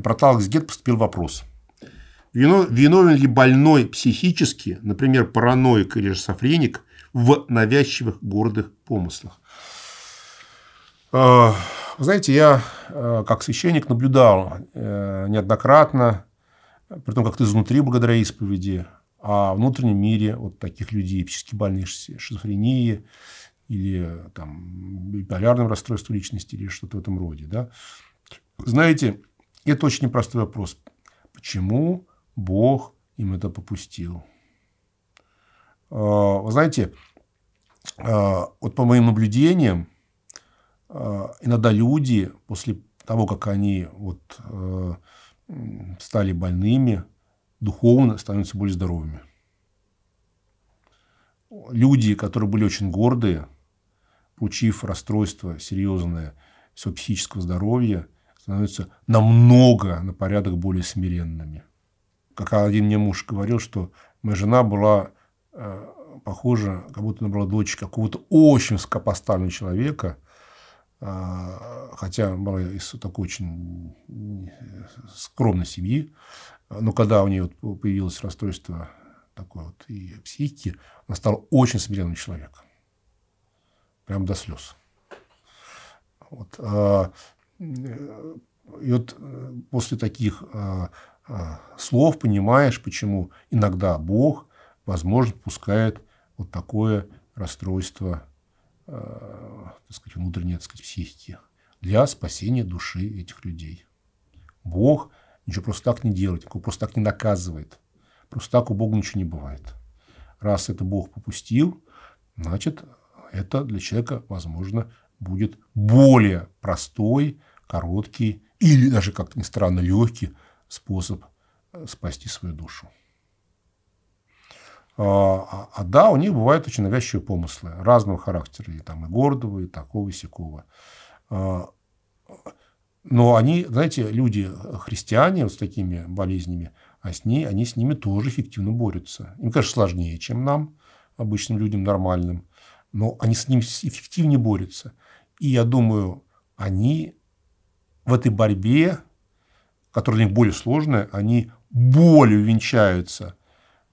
на портал XGET поступил вопрос. виновен ли больной психически, например, параноик или шизофреник, в навязчивых гордых помыслах? Э, вы знаете, я э, как священник наблюдал э, неоднократно, при том, как ты изнутри благодаря исповеди, о внутреннем мире вот таких людей, психически больных, шизофрении или там, биполярным расстройством личности или что-то в этом роде. Да? Знаете, это очень непростой вопрос. Почему Бог им это попустил? А, вы знаете, а, вот по моим наблюдениям, а, иногда люди после того, как они вот стали больными, духовно становятся более здоровыми. Люди, которые были очень гордые, получив расстройство серьезное своего психического здоровья – становятся намного, на порядок более смиренными. Как один мне муж говорил, что моя жена была э, похожа, как будто она была дочь какого-то очень скопоставленного человека, э, хотя была из такой очень э, скромной семьи, но когда у нее вот появилось расстройство такое вот и психики, она стала очень смиренным человеком. Прям до слез. Вот. Э, и вот э, после таких э, э, слов понимаешь, почему иногда Бог, возможно, пускает вот такое расстройство так сказать, внутренней так сказать, психики для спасения души этих людей. Бог ничего просто так не делает, просто так не наказывает. Просто так у Бога ничего не бывает. Раз это Бог попустил, значит, это для человека, возможно, будет более простой короткий или даже, как ни странно, легкий способ э, спасти свою душу. А, а, а, да, у них бывают очень навязчивые помыслы разного характера, и там и гордого, и такого, и сякого. А, но они, знаете, люди, э, христиане вот с такими болезнями, а с ней, они с ними тоже эффективно борются. Им, конечно, сложнее, чем нам, обычным людям нормальным, но они с ним эффективнее борются. И я думаю, они в этой борьбе, которая для них более сложная, они более венчаются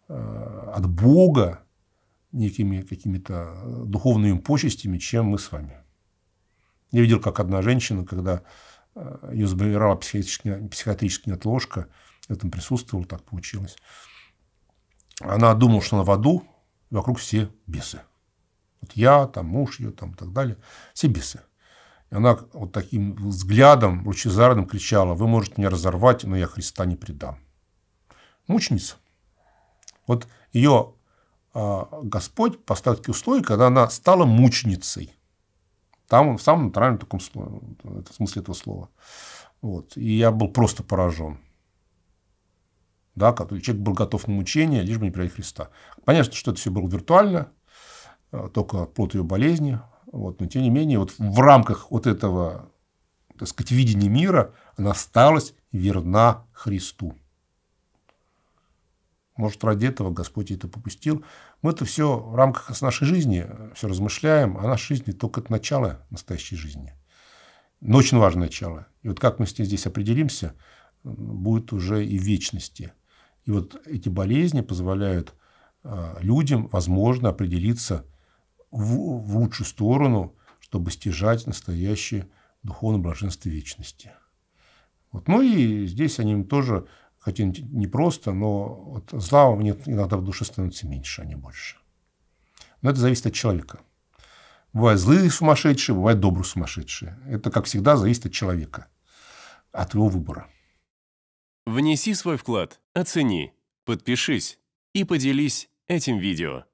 э, от Бога некими какими-то э, духовными почестями, чем мы с вами. Я видел, как одна женщина, когда э, ее забирала психиатрическая, психиатрическая отложка, в этом присутствовал, так получилось. Она думала, что она в аду, вокруг все бесы. Вот я, там муж ее, там и так далее. Все бесы. И она вот таким взглядом лучезарным кричала, вы можете меня разорвать, но я Христа не предам. Мученица. Вот ее а, Господь поставил такие условия, когда она стала мученицей. Там, в самом натуральном таком слове, в смысле этого слова. Вот. И я был просто поражен. Да, который человек был готов на мучение, лишь бы не принять Христа. Понятно, что это все было виртуально, а, только плод ее болезни, вот. Но тем не менее, вот в рамках вот этого, так сказать, видения мира она осталась верна Христу. Может, ради этого Господь это попустил. Мы это все в рамках нашей жизни все размышляем, а наша жизнь только это начало настоящей жизни. Но очень важное начало. И вот как мы с здесь определимся, будет уже и в вечности. И вот эти болезни позволяют а, людям, возможно, определиться – в, в лучшую сторону, чтобы стяжать настоящее духовное блаженство вечности. Вот. Ну и здесь они тоже, хотя не просто, но вот зла у них иногда в душе становится меньше, а не больше. Но это зависит от человека. Бывают злые сумасшедшие, бывают добрые сумасшедшие. Это, как всегда, зависит от человека, от его выбора. Внеси свой вклад, оцени, подпишись и поделись этим видео.